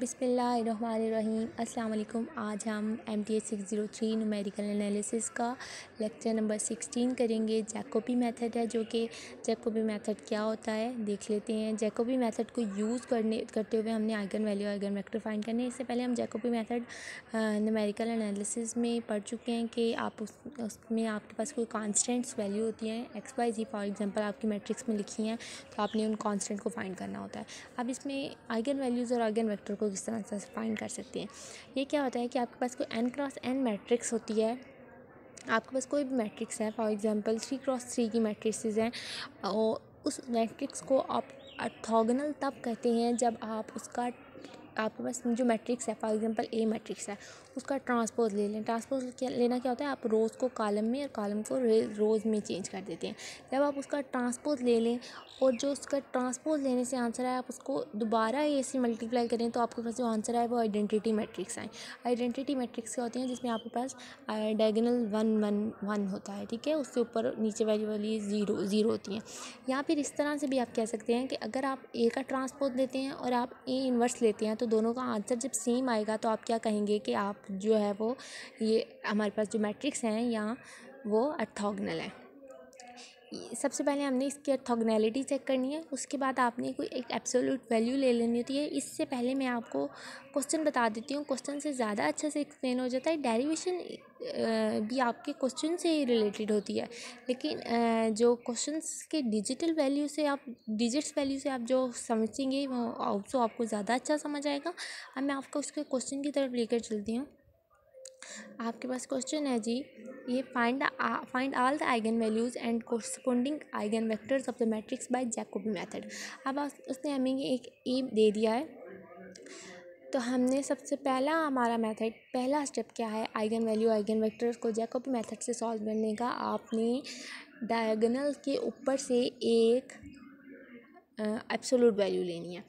बिसमीम् अल्लाम आज हम M T H six zero three numerical analysis का लेक्चर नंबर सिक्सटीन करेंगे जैकोबी मेथड है जो कि जैकोबी मेथड क्या होता है देख लेते हैं जैकोबी मेथड को यूज़ करने करते हुए हमने eigen value eigen vector find करने इससे पहले हम जैकोबी मेथड नूमेरिकल एनालिसिस में पढ़ चुके हैं कि आप उस उसमें आपके पास कोई कॉन्सटेंट्स वैल्यू होती हैं X Y Z for example आपकी मैट्रिक्स में लिखी हैं तो आपने उन कॉन्सटेंट को फाइंड करना होता है अब इसमें आइगन वैल्यूज़ और आइगन वैक्टर को को किस तरह से फाइंड कर सकते हैं ये क्या होता है कि आपके पास कोई एन क्रॉस एन मैट्रिक्स होती है आपके पास कोई भी मैट्रिक्स है for example three cross three की मैट्रिक्स हैं और उस मैट्रिक्स को आप अर्थोगनल तब कहते हैं जब आप उसका आपके पास जो मैट्रिक्स है फॉर एग्जांपल ए मैट्रिक्स है उसका ट्रांसपोज़ ले लें ट्रांसपोज़ लेना क्या होता है आप रोज़ को कॉलम में और कॉलम को रोज़ में चेंज कर देते हैं जब आप उसका ट्रांसपोज़ ले लें और जो उसका ट्रांसपोज़ लेने से आंसर आए आप उसको दोबारा ऐसे मल्टीप्लाई करें तो आपके पास जो आंसर आए वो आइडेंटिटी मैट्रिक्स आए आइडेंटिटी मैट्रिक्स क्या होती हैं जिसमें आपके पास डायगनल वन वन वन होता है ठीक है उससे ऊपर नीचे वाली वाली ज़ीरो ज़ीरो होती हैं या फिर इस तरह से भी आप कह सकते हैं कि अगर आप ए का ट्रांसपोज लेते हैं और आप ए इन्वर्स लेते हैं तो दोनों का आंसर जब सेम आएगा तो आप क्या कहेंगे कि आप जो है वो ये हमारे पास जो मैट्रिक्स हैं यहाँ वो अर्थोगनल है सबसे पहले हमने इसकी ऑर्थोगनैलिटी चेक करनी है उसके बाद आपने कोई एक एब्सोल्यूट वैल्यू ले लेनी होती है इससे पहले मैं आपको क्वेश्चन बता देती हूँ क्वेश्चन से ज़्यादा अच्छे से एक्सप्लेन हो जाता है डेरिवेशन भी आपके क्वेश्चन से ही रिलेटेड होती है लेकिन जो क्वेश्चन के डिजिटल वैल्यू से आप डिजिट्स वैल्यू से आप जो समझेंगे वो आपको ज़्यादा अच्छा समझ आएगा अब मैं आपको उसके क्वेश्चन की तरफ लेकर चलती हूँ आपके पास क्वेश्चन है जी ये find find all the eigen values and corresponding eigen vectors of the matrix by Jacobi method अब उसने हमें ये एक ए दे दिया है तो हमने सबसे पहला हमारा मेथड पहला स्टेप क्या है आइगन वैल्यू आइगन वेक्टर्स को जैकोबी मेथड से सॉल्व करने का आपने डायगनल के ऊपर से एक एब्सोलूट वैल्यू लेनी है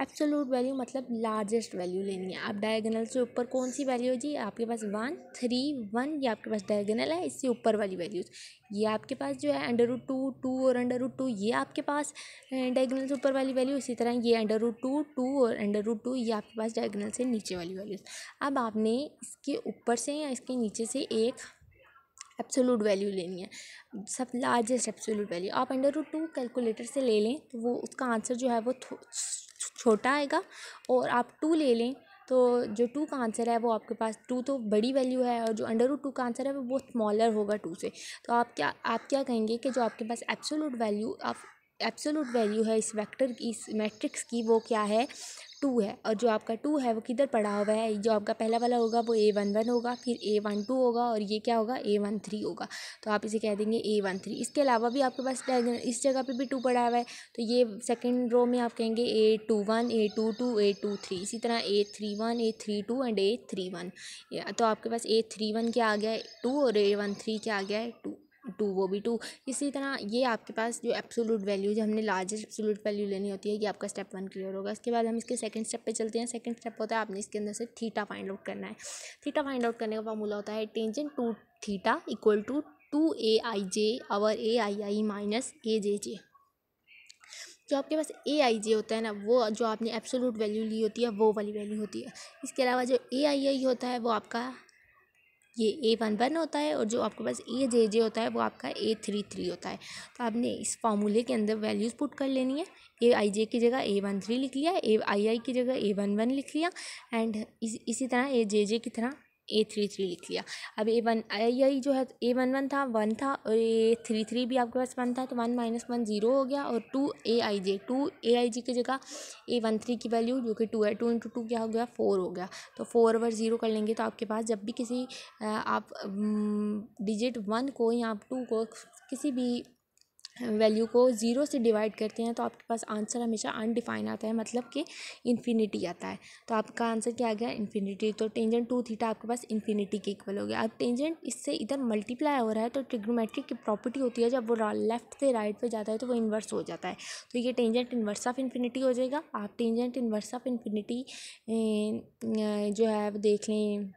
एब्सोलूट वैल्यू मतलब लार्जेस्ट वैल्यू लेनी है आप डायगोनल से ऊपर कौन सी वैल्यू है जी आपके पास वन थ्री वन ये आपके पास डायगोनल है इससे ऊपर वाली वैल्यूज़ ये आपके पास जो है अंडर रूट टू टू और अंडर रूट टू ये आपके पास डायगोनल से ऊपर वाली वैल्यू इसी तरह ये अंडर रूट टू टू और अंडर रूट टू ये आपके पास डायगोनल से नीचे वाली वैल्यूज़ अब आपने इसके ऊपर से या इसके नीचे से एक एब्सोलूट वैल्यू लेनी है सब लार्जेस्ट एब्सोलूट वैल्यू आप अंडर रूट टू कैलकुलेटर से ले लें तो वो उसका आंसर जो है वो छोटा आएगा और आप टू ले लें तो जो टू का आंसर है वो आपके पास टू तो बड़ी वैल्यू है और जो अंडर रूट टू का आंसर है वो बहुत स्मॉलर होगा टू से तो आप क्या आप क्या कहेंगे कि जो आपके पास एब्सोलूट वैल्यू आप एब्सोलूट वैल्यू है इस वेक्टर की इस मैट्रिक्स की वो क्या है टू है और जो आपका टू है वो किधर पड़ा हुआ है जो आपका पहला वाला होगा वो ए वन वन होगा फिर ए वन टू होगा और ये क्या होगा ए वन थ्री होगा तो आप इसे कह देंगे ए वन थ्री इसके अलावा भी आपके पास इस जगह पे भी टू पड़ा हुआ है तो ये सेकेंड रो में आप कहेंगे A two one A two two A two three इसी तरह A three one A three two and A three one तो आपके पास ए थ्री वन क्या आ गया है टू और ए वन थ्री क्या आ गया है टू टू वो भी टू इसी तरह ये आपके पास जो एब्सोलूट वैल्यू जो हमने लार्जेस्ट एब्सोलूट वैल्यू लेनी होती है ये आपका स्टेप वन क्लियर होगा इसके बाद हम इसके सेकंड स्टेप पे चलते हैं सेकंड स्टेप होता है आपने इसके अंदर से थीटा फाइंड आउट करना है थीटा फाइंड आउट करने का फॉर्मूला होता है tangent two theta equal to two A I J over A I I minus A J J जो आपके पास ए आई जे होता है ना वो जो आपने एब्सोलूट वैल्यू ली होती है वो वाली वैल्यू होती है इसके अलावा जो ए आई आई होता है वो आपका ये ए वन वन होता है और जो आपके पास ए जे जे होता है वो आपका ए थ्री थ्री होता है तो आपने इस फार्मूले के अंदर वैल्यूज़ पुट कर लेनी है ए आई जे की जगह ए वन थ्री लिख लिया ए आई आई की जगह ए वन वन लिख लिया एंड इस इसी तरह ए जे जे की तरह ए थ्री थ्री लिख लिया अब ए वन यही जो है ए वन वन था वन था और ए थ्री थ्री भी आपके पास वन था तो वन माइनस वन ज़ीरो हो गया और to A I J to A I J की जगह ए वन थ्री की वैल्यू जो कि टू है टू इंटू टू क्या हो गया फोर हो गया तो फोर ओवर ज़ीरो कर लेंगे तो आपके पास जब भी किसी आप डिजिट वन को या आप टू को किसी भी वैल्यू को ज़ीरो से डिवाइड करते हैं तो आपके पास आंसर हमेशा अनडिफाइन आता है मतलब कि इन्फिनिटी आता है तो आपका आंसर क्या आ गया इन्फिनिटी तो टेंजेंट टू थीटा आपके पास इन्फिनिटी के इक्वल हो गया अब टेंजेंट इससे इधर मल्टीप्लाई हो रहा है तो ट्रिग्नोमेट्रिक की प्रॉपर्टी होती है जब वो लेफ्ट से राइट पर जाता है तो वो इन्वर्स हो जाता है तो ये टेंजेंट इन्वर्स ऑफ इन्फिनिटी हो जाएगा आप टेंजेंट इन्वर्स ऑफ इन्फिनिटी जो है वो देख लें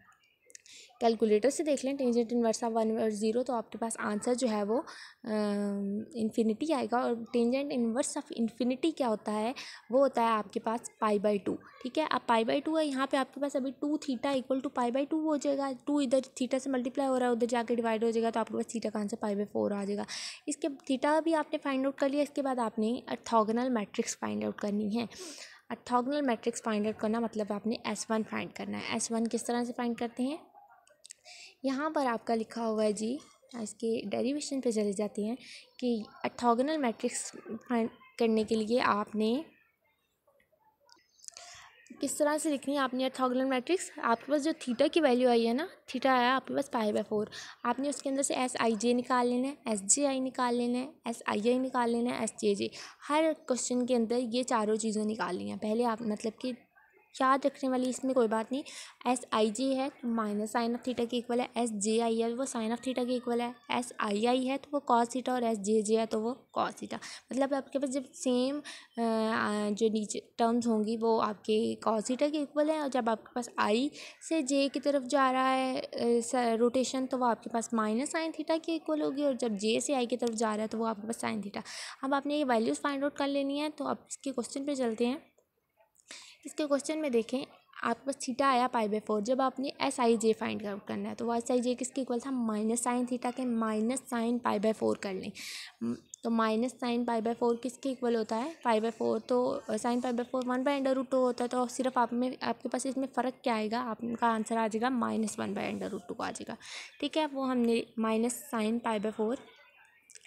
कैलकुलेटर से देख लें टेंजेंट इन्वर्स ऑफ वन और ज़ीरो तो आपके पास आंसर जो है वो इन्फिनिटी आएगा और टेंजेंट इन्वर्स ऑफ इन्फिनिटी क्या होता है वो होता है आपके पास पाई बाई टू ठीक है अब पाई बाई टू है यहाँ पे आपके पास अभी two theta equal to pi by two हो जाएगा टू इधर थीटा से मल्टीप्लाई हो रहा है उधर जाकर डिवाइड हो जाएगा तो आपके पास थीटा का आंसर पाई बाई फोर आ जाएगा इसके थीटा भी आपने फाइंड आउट कर लिया इसके बाद आपने अर्थोगनल मैट्रिक्स फाइंड आउट करनी है अर्थोगनल मैट्रिक्स फाइंड आउट करना मतलब आपने एस वन फाइंड करना है एस वन किस तरह से फाइंड करते हैं यहाँ पर आपका लिखा हुआ है जी इसके डेरिवेशन पे चले जाते हैं कि अट्ठागनल मैट्रिक्स फाइंड करने के लिए आपने किस तरह से लिखनी है आपने अट्ठागनल मैट्रिक्स आपके पास जो थीटा की वैल्यू आई है ना थीटा आया आपके पास फाइव बाई फोर आपने उसके अंदर से एस आई जे निकाल लेना है एस जे आई निकाल लेना है एस आई आई निकाल लेना है एस जे जे हर क्वेश्चन के अंदर ये चारों चीज़ें निकालनी है पहले आप मतलब कि याद रखने वाली इसमें कोई बात नहीं एस आई जे है तो माइनस साइन ऑफ थीटा के इक्वल है एस जे आई है वो साइन ऑफ थीटा के इक्वल है एस आई आई है तो वो कॉस थीटा और एस जे जे है तो वो कॉस थीटा मतलब आपके पास जब सेम जो नीचे टर्म्स होंगी वो आपके कॉस थीटा के इक्वल है और जब आपके पास आई से जे की तरफ जा रहा है रोटेशन तो वो आपके पास माइनस साइन थीटा के इक्वल होगी और जब जे से आई की तरफ जा रहा है तो वो आपके पास साइन थीटा अब आपने ये वैल्यूज़ फाइंड आउट कर लेनी है तो आप इसके क्वेश्चन पर चलते हैं इसके क्वेश्चन में देखें आपका थीटा आया पाई बाई फोर जब आपने S I J find out करना है तो वो एस आई जे किसके इक्वल था माइनस साइन थीटा के minus sine pi by four कर लें तो minus sine pi by four किसके इक्वल होता है पाई बाई फोर तो sine pi by four one by under root two होता है तो सिर्फ आप में आपके पास इसमें फ़र्क क्या आएगा आपका आंसर आ जाएगा minus one by under root two आ जाएगा ठीक है वो हमने minus sine pi by four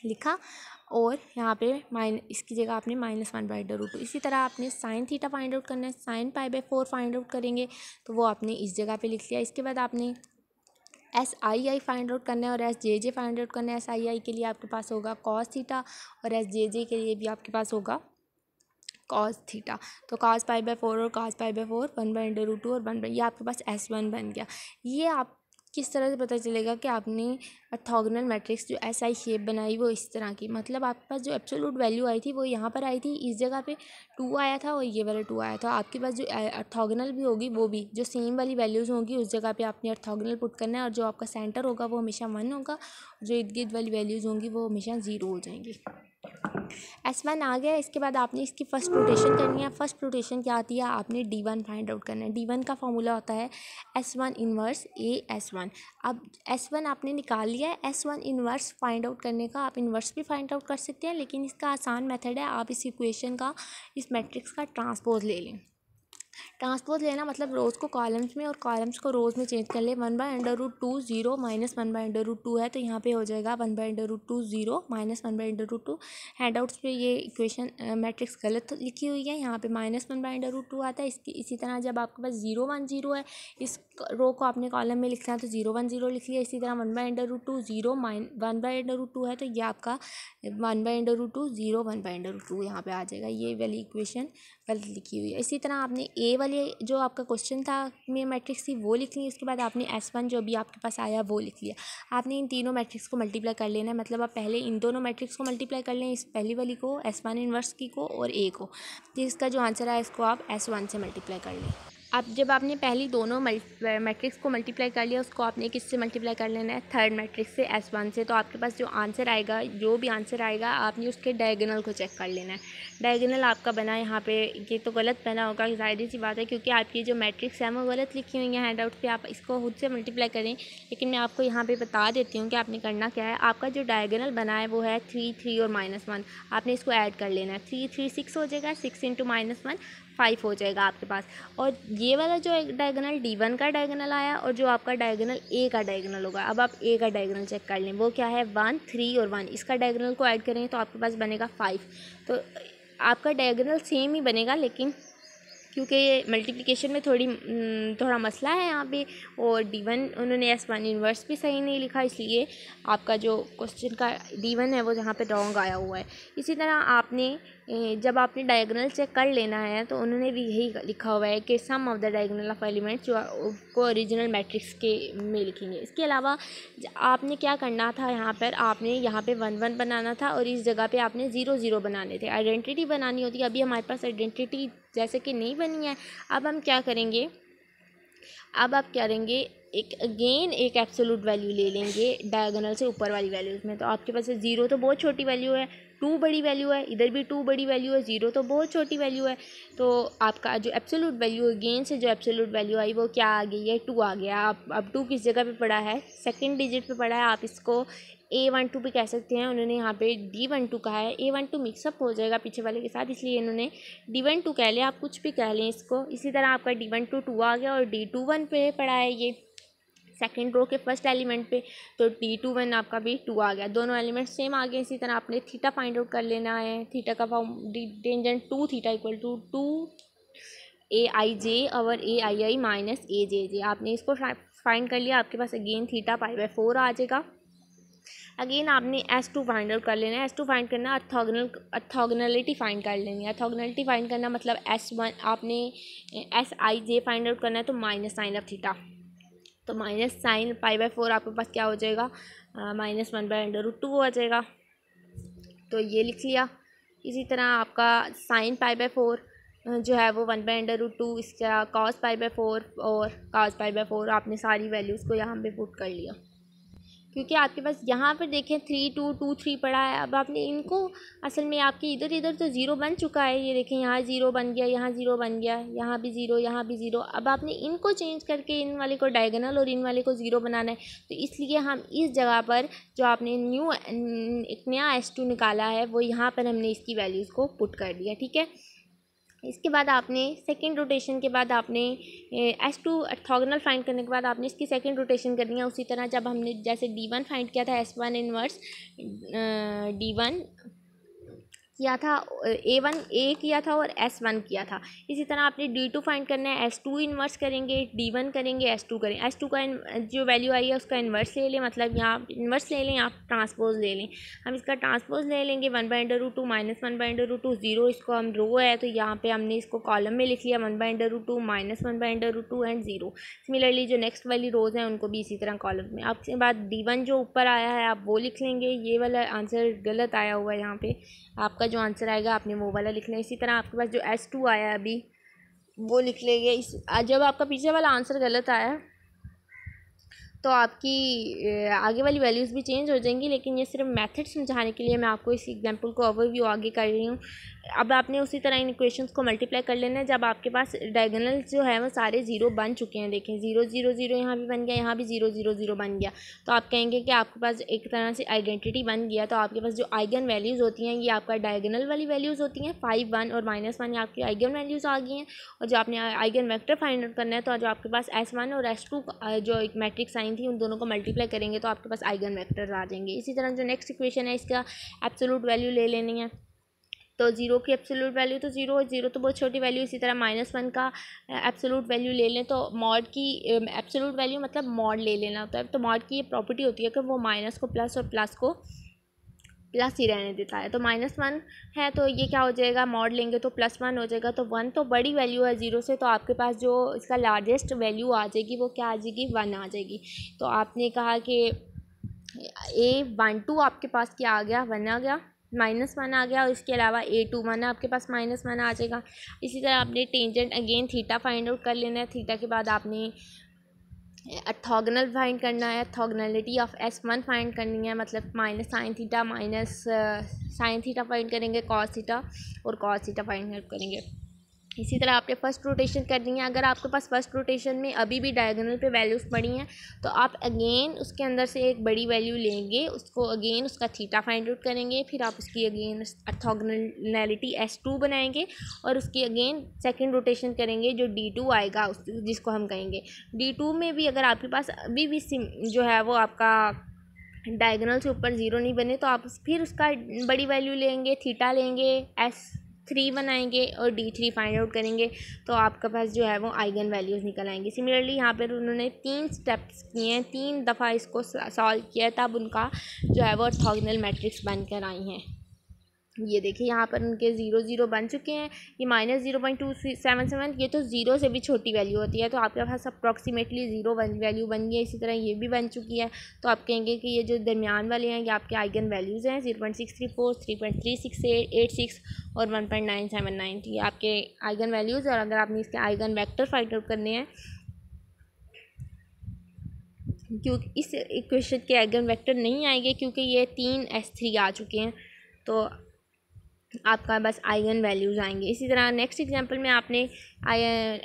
लिखा और यहाँ पे माइन इसकी जगह आपने minus one by the root इसी तरह आपने साइन थीटा फाइंड आउट करना है sine pi by four find out करेंगे तो वो आपने इस जगह पे लिख लिया इसके बाद आपने S I I find out करना है और S J J find out करना है एस आई आई के लिए आपके पास होगा कॉस थीटा और एस जे जे के लिए भी आपके पास होगा कॉस थीटा तो कॉस पाई बाई फोर और cos pi by four one by under root two और वन बाई ये आपके पास एस वन बन गया ये आप किस तरह से पता चलेगा कि आपने अर्थोगनल मैट्रिक्स जो एस आई शेप बनाई वो इस तरह की मतलब आपके पास जो एब्सोलूट वैल्यू आई थी वो यहाँ पर आई थी इस जगह पे टू आया था और ये वाला टू आया था आपके पास जो अर्थोगनल भी होगी वो भी जो सेम वाली वैल्यूज़ होंगी उस जगह पे आपने अर्थोगनल पुट करना है और जो आपका सेंटर होगा वो हमेशा वन होगा जो इर्द गिर्द वाली वैल्यूज़ होंगी वो हमेशा ज़ीरो हो जाएंगी एस वन आ गया इसके बाद आपने इसकी फर्स्ट रोटेशन करनी है फर्स्ट रोटेशन क्या आती है आपने डी वन फाइंड आउट करना है डी वन का फॉर्मूला होता है S one inverse A S one अब एस वन आपने निकाल लिया है S one inverse find out करने का आप इनवर्स भी फाइंड आउट कर सकते हैं लेकिन इसका आसान मेथड है आप इस इक्वेशन का इस मैट्रिक्स का ट्रांसपोज ले लें ट्रांसपोज लेना मतलब रोज़ को कॉलम्स में और कॉलम्स को रोज़ में चेंज कर ले one by under root two zero minus one by under root two है तो यहाँ पे हो जाएगा one by under root two zero minus one by under root two handouts पर ये इक्वेशन मैट्रिक्स गलत लिखी हुई है यहाँ पे minus one by under root two आता है इसकी इसी तरह जब आपके पास ज़ीरो वन ज़ीरो है इस रो को आपने कॉलम में लिखना है तो ज़ीरो वन ज़ीरो लिख लिया इसी तरह one by under root two zero minus one by under root two है तो ये आपका one by under root two zero one by under root two यहाँ पर आ जाएगा ये वाली इक्वेशन गलत लिखी हुई है इसी तरह आपने ए वाले जो आपका क्वेश्चन था में मैट्रिक्स थी वो लिख ली इसके बाद आपने एस वन जो भी आपके पास आया वो लिख लिया आपने इन तीनों मैट्रिक्स को मल्टीप्लाई कर लेना है मतलब आप पहले इन दोनों मैट्रिक्स को मल्टीप्लाई कर लें इस पहली वाली को एस वन इनवर्स की को और ए को जिसका तो जो आंसर आया इसको आप एस वन से मल्टीप्लाई कर लें आप जब आपने पहली दोनों मैट्रिक्स को मल्टीप्लाई कर लिया उसको आपने किससे मल्टीप्लाई कर लेना है थर्ड मैट्रिक्स से एस वन से तो आपके पास जो आंसर आएगा जो भी आंसर आएगा आपने उसके डायगोनल को चेक कर लेना है डायगोनल आपका बना यहाँ पे ये तो गलत बना होगा जाहिर सी बात है क्योंकि आपकी जो मैट्रिक्स हैं वो गलत लिखी हुई है हैंड आउट पर आप इसको खुद से मल्टीप्लाई करें लेकिन मैं आपको यहाँ पर बता देती हूँ कि आपने करना क्या है आपका जो डायगनल बना है वो है थ्री थ्री और माइनस वन आपने इसको ऐड कर लेना है थ्री थ्री सिक्स हो जाएगा six into minus one five हो जाएगा आपके पास और ये वाला जो एक डायगनल डी वन का डायगनल आया और जो आपका डायगनल ए का डायगनल होगा अब आप ए का डायगनल चेक कर लें वो क्या है वन थ्री और वन इसका डायगनल को ऐड करेंगे तो आपके पास बनेगा फाइव तो आपका डायगनल सेम ही बनेगा लेकिन क्योंकि मल्टीप्लिकेशन में थोड़ी हम्म, थोड़ा मसला है यहाँ पे और डी वन उन्होंने एस वन इनवर्स भी सही नहीं लिखा इसलिए आपका जो क्वेश्चन का डी वन है वो यहाँ पे रॉन्ग आया हुआ है इसी तरह आपने जब आपने डायगोनल चेक कर लेना है तो उन्होंने भी यही लिखा हुआ है कि sum of the diagonal of elements जो को ओरिजिनल मैट्रिक्स के में लिखेंगे इसके अलावा आपने क्या करना था यहाँ पर आपने यहाँ पे वन वन बनाना था और इस जगह पे आपने ज़ीरो ज़ीरो बनाने थे आइडेंटिटी बनानी होती है अभी हमारे पास आइडेंटिटी जैसे कि नहीं बनी है अब हम क्या करेंगे अब आप करेंगे एक अगेन एक एब्सोलूट वैल्यू ले लेंगे डायगोनल से ऊपर वाली वैल्यूज़ में तो आपके पास ज़ीरो तो बहुत छोटी वैल्यू है टू बड़ी वैल्यू है इधर भी टू बड़ी वैल्यू है ज़ीरो तो बहुत छोटी वैल्यू है तो आपका जो एब्सोलूट वैल्यू है गेंद से जो एब्सोलूट वैल्यू आई वो क्या आ गई है टू आ गया आप अब टू किस जगह पे पड़ा है सेकंड डिजिट पे पड़ा है आप इसको ए वन टू भी कह सकते हैं उन्होंने यहाँ पे डी वन टू कहा है ए वन टू मिक्सअप हो जाएगा पीछे वाले के साथ इसलिए इन्होंने डी वन टू कह लें आप कुछ भी कह लें इसको इसी तरह आपका डी वन टू टू आ गया और डी टू वन पे पड़ा है ये सेकेंड रो के फर्स्ट एलिमेंट पे तो टी टू वन आपका भी टू आ गया दोनों एलिमेंट सेम आ गए इसी तरह आपने थीटा फाइंड आउट कर लेना है थीटा का tangent two theta equal to two A I J और A I I minus A J जे आपने इसको फाइंड कर लिया आपके पास again theta pi by four आ जाएगा अगेन आपने एस टू फाइंड आउट कर लेना है एस टू फाइंड करना अर्थोगनल अर्थोगनलिटी फाइंड कर लेनी है अर्थोगनलिटी फाइंड करना मतलब एस वन आपने S I J find out करना है तो माइनस साइन ऑफ थीटा तो minus sine pi by four आपके पास क्या हो जाएगा minus one by under root two आ जाएगा तो ये लिख लिया इसी तरह आपका साइन पाई बाई फोर जो है वो one by under root two इसका कॉस पाई बाई फोर और कॉस पाई बाई फोर आपने सारी वैल्यूज़ को यहाँ पे पुट कर लिया क्योंकि आपके पास यहाँ पर देखें थ्री टू टू थ्री पड़ा है अब आपने इनको असल में आपके इधर इधर तो ज़ीरो बन चुका है ये देखें यहाँ ज़ीरो बन गया यहाँ ज़ीरो बन गया यहाँ भी ज़ीरो यहाँ भी ज़ीरो अब आपने इनको चेंज करके इन वाले को डायगनल और इन वाले को ज़ीरो बनाना है तो इसलिए हम इस जगह पर जो आपने न्यू एक नया एस टू निकाला है वो यहाँ पर हमने इसकी वैल्यूज़ को पुट कर दिया ठीक है इसके बाद आपने सेकेंड रोटेशन के बाद आपने एस टू अर्थोगनल फाइंड करने के बाद आपने इसकी सेकेंड रोटेशन करनी है उसी तरह जब हमने जैसे डी वन फाइंड किया था S one inverse D one किया था ए वन ए किया था और एस वन किया था इसी तरह आपने डी टू फाइंड करना है एस टू इन्वर्स करेंगे डी वन करेंगे एस टू करेंगे एस टू का जो वैल्यू आई है उसका इन्वर्स ले लें मतलब यहाँ आप इन्वर्स ले लें आप ट्रांसपोज ले लें हम इसका ट्रांसपोज ले लेंगे one by under root two minus one by under root two zero इसको हम रो है तो यहाँ पर हमने इसको कॉलम में लिख लिया one by under root two minus one by under root two and zero similarly जो नेक्स्ट वाली रोज़ हैं उनको भी इसी तरह कॉलम में आपके बाद डी वन जो ऊपर आया है आप वो लिख लेंगे ये वाला आंसर गलत आया हुआ है यहाँ पे आपका जो आंसर आएगा आपने वो वाला लिखना है इसी तरह आपके पास जो एस टू आया अभी वो लिख लेंगे इस जब आपका पीछे वाला आंसर गलत आया तो आपकी आगे वाली वैल्यूज़ भी चेंज हो जाएंगी लेकिन ये सिर्फ मेथड समझाने के लिए मैं आपको इस एग्जांपल को ओवरव्यू आगे कर रही हूँ अब आपने उसी तरह इन इक्वेशन को मल्टीप्लाई कर लेना है जब आपके पास डायगोनल जो है वो सारे ज़ीरो बन चुके हैं देखें ज़ीरो ज़ीरो ज़ीरो यहाँ भी बन गया यहाँ भी ज़ीरो ज़ीरो ज़ीरो बन गया तो आप कहेंगे कि आपके पास एक तरह से आइडेंटिटी बन गया तो आपके पास जो आइगन वैल्यूज़ होती हैं ये आपका डायगनल वाली वैल्यूज़ होती हैं फाइव वन और माइनस वन आपकी आइगन वैल्यूज़ आ गई हैं और जो आपने आइगन वैक्टर फाइंड आउट करना है तो जो आपके पास एस वन और एस टू जो एक मैट्रिक साइन थी उन दोनों को मल्टीप्लाई करेंगे तो आपके पास आइगन वैक्टर्स आ जाएंगे इसी तरह जो नेक्स्ट इक्वेशन है इसका एब्सोलूट वैल्यू ले लेनी है तो जीरो की एब्सोलूट वैल्यू तो जीरो है जीरो तो बहुत छोटी वैल्यू इसी तरह माइनस वन का एब्सोलूट वैल्यू ले लें तो मॉड की एब्सोलूट वैल्यू मतलब मॉड ले लेना होता है तो मॉड की ये प्रॉपर्टी होती है कि वो माइनस को प्लस और प्लस को प्लस ही रहने देता है तो माइनस वन है तो ये क्या हो जाएगा मॉड लेंगे तो प्लस वन हो जाएगा तो वन तो बड़ी वैल्यू है ज़ीरो से तो आपके पास जो इसका लार्जेस्ट वैल्यू आ जाएगी वो क्या आ जाएगी वन आ जाएगी तो आपने कहा कि ए वन टू आपके पास क्या आ गया वन आ गया माइनस वन आ गया और इसके अलावा ए टू वन आपके पास माइनस वन आ जाएगा इसी तरह आपने tangent again theta find out कर लेना है थीटा के बाद आपने अथॉगनल फाइंड करना है orthogonality of S one find करनी है मतलब minus sine theta minus sine theta find करेंगे कॉस थीटा और कॉस थीटा फाइंड करेंगे इसी तरह आपने फर्स्ट रोटेशन करनी है अगर आपके पास फर्स्ट रोटेशन में अभी भी डायगोनल पे वैल्यूज़ पड़ी हैं तो आप अगेन उसके अंदर से एक बड़ी वैल्यू लेंगे उसको अगेन उसका थीटा फाइंड आउट करेंगे फिर आप उसकी अगेन अर्थोगनलिटी एस टू बनाएंगे और उसकी अगेन सेकंड रोटेशन करेंगे जो डी टू आएगा उस जिसको हम कहेंगे डी टू में भी अगर आपके पास अभी भी सिम जो है वो आपका डायगोनल से ऊपर ज़ीरो नहीं बने तो आप फिर उसका बड़ी वैल्यू लेंगे थीटा लेंगे एस थ्री बनाएंगे और डी थ्री फाइंड आउट करेंगे तो आपके पास जो है वो आइगन वैल्यूज़ निकल आएंगे सिमिलरली यहाँ पर उन्होंने तीन स्टेप्स किए हैं तीन दफ़ा इसको सॉल्व किया है तब उनका जो है वो ऑर्थोगनल मैट्रिक्स बनकर आई हैं ये देखिए यहाँ पर उनके ज़ीरो ज़ीरो बन चुके हैं ये minus zero point two seven seven ये तो ज़ीरो से भी छोटी वैल्यू होती है तो आपके पास अप्रॉक्सीमेटली ज़ीरो वैल्यू बन गई है इसी तरह ये भी बन चुकी है तो आप कहेंगे कि ये जो दरमियान वाले हैं ये आपके आइगन वैल्यूज़ हैं zero point six three four three point three six eight eight six और one point nine seven nine तो ये आपके आइगन वैल्यूज़ और अगर आपने इसके आइगन वैक्टर फाइंड आउट करने हैं क्योंकि इस इक्वेशन के आइगन वेक्टर नहीं आएंगे क्योंकि ये तीन एस थ्री आ चुके हैं तो आपका बस आइगन वैल्यूज़ आएंगे इसी तरह नेक्स्ट एग्जांपल में आपने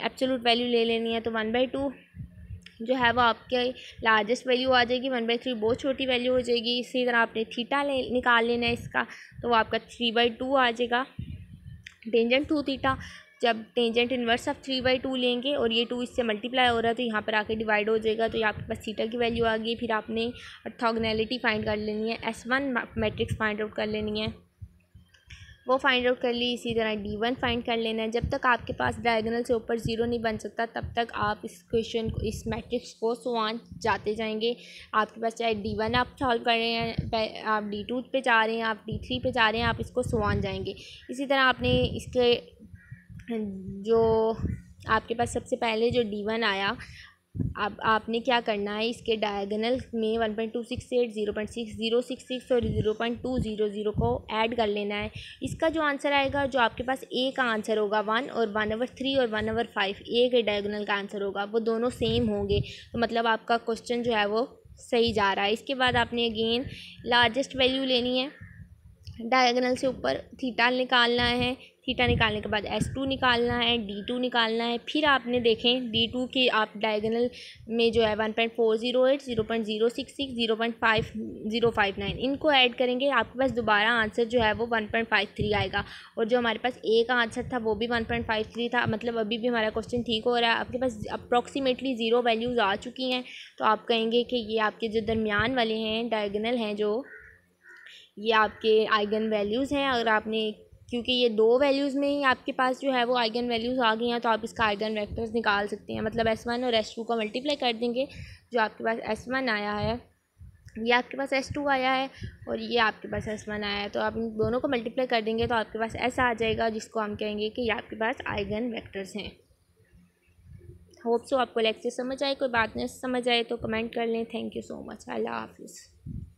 एब्सोलूट वैल्यू ले लेनी है तो वन बाई टू जो है वो आपके लार्जेस्ट वैल्यू आ जाएगी वन बाई थ्री बहुत छोटी वैल्यू हो जाएगी इसी तरह आपने थीटा ले निकाल लेना है इसका तो वो आपका थ्री बाई टू आ जाएगा टेंजेंट टू थीटा जब tangent inverse of three by two लेंगे और ये टू इससे मल्टीप्लाई हो रहा है तो यहाँ पर आके डिवाइड हो जाएगा तो ये आपके पास थीटा की वैल्यू आ गई फिर आपने ऑर्थोगनैलिटी फाइंड कर लेनी है S one matrix find out कर लेनी है वो फाइंड आउट कर ली इसी तरह डी वन फाइंड कर लेना है जब तक आपके पास डायगनल से ऊपर ज़ीरो नहीं बन सकता तब तक आप इस क्वेश्चन को इस मैट्रिक्स को सुवान जाते जाएंगे आपके पास चाहे डी वन आप सॉल्व कर रहे हैं आप डी टू पर जा रहे हैं आप डी थ्री पे जा रहे हैं आप इसको सुवान जाएंगे इसी तरह आपने इसके जो आपके पास सबसे पहले जो डी वन आया आप आपने क्या करना है इसके डायगनल में one point two six eight zero point six zero six six और zero point two zero zero को ऐड कर लेना है इसका जो आंसर आएगा जो आपके पास ए का आंसर होगा वन और वन ओवर थ्री और वन ओवर फाइव ए के डायगनल का आंसर होगा वो दोनों सेम होंगे तो मतलब आपका क्वेश्चन जो है वो सही जा रहा है इसके बाद आपने अगेन लार्जेस्ट वैल्यू लेनी है डायगनल से ऊपर थीटा निकालना है थीटा निकालने के बाद एस टू निकालना है डी टू निकालना है फिर आपने देखें डी टू की आप डायगनल में जो है one point four zero eight zero point zero six six zero point five zero five nine इनको ऐड करेंगे आपके पास दोबारा आंसर जो है वो वन पॉइंट फाइव थ्री आएगा और जो हमारे पास ए का आंसर था वो भी वन पॉइंट फाइव थ्री था मतलब अभी भी हमारा क्वेश्चन ठीक हो रहा है आपके पास अप्रॉक्सीमेटली ज़ीरो वैल्यूज़ आ चुकी हैं तो आप कहेंगे कि ये आपके जो दरमियान वाले हैं डायगनल हैं जो ये आपके आइगन वैल्यूज़ हैं अगर आपने क्योंकि ये दो वैल्यूज़ में ही आपके पास जो है वो आइगन वैल्यूज़ आ गई हैं तो आप इसका आइगन वेक्टर्स निकाल सकते हैं मतलब एस वन और एस टू को मल्टीप्लाई कर देंगे जो आपके पास एस वन आया है ये आपके पास एस टू आया है और ये आपके पास एस वन आया है तो आप इन दोनों को मल्टीप्लाई कर देंगे तो आपके पास ऐसा आ जाएगा जिसको हम कहेंगे कि ये आपके पास आइगन वैक्टर्स हैं होप सो आपको लेक्चर समझ आए कोई बात नहीं समझ आए तो कमेंट कर लें थैंक यू सो मच अल्लाह हाफिज़